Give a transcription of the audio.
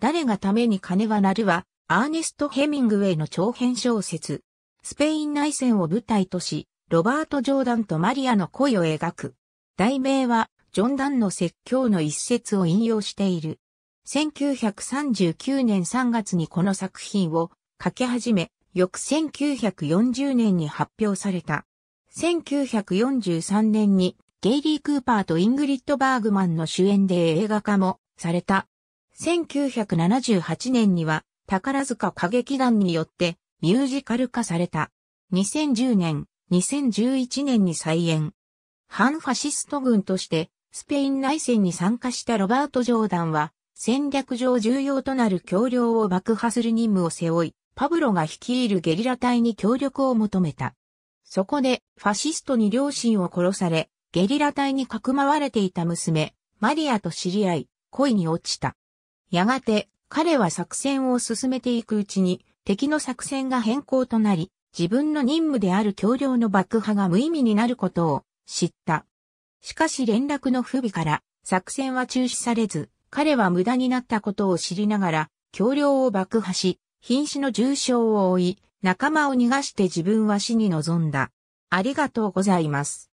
誰がために金はなるは、アーネスト・ヘミングウェイの長編小説。スペイン内戦を舞台とし、ロバート・ジョーダンとマリアの恋を描く。題名は、ジョン・ダンの説教の一節を引用している。1939年3月にこの作品を書き始め、翌1940年に発表された。1943年にゲイリー・クーパーとイングリッド・バーグマンの主演で映画化もされた。1978年には宝塚歌劇団によってミュージカル化された。2010年、2011年に再演。反ファシスト軍としてスペイン内戦に参加したロバート・ジョーダンは戦略上重要となる橋梁を爆破する任務を背負い、パブロが率いるゲリラ隊に協力を求めた。そこでファシストに両親を殺され、ゲリラ隊にかくまわれていた娘、マリアと知り合い、恋に落ちた。やがて、彼は作戦を進めていくうちに、敵の作戦が変更となり、自分の任務である橋梁の爆破が無意味になることを知った。しかし連絡の不備から作戦は中止されず、彼は無駄になったことを知りながら、橋梁を爆破し、瀕死の重傷を負い、仲間を逃がして自分は死に臨んだ。ありがとうございます。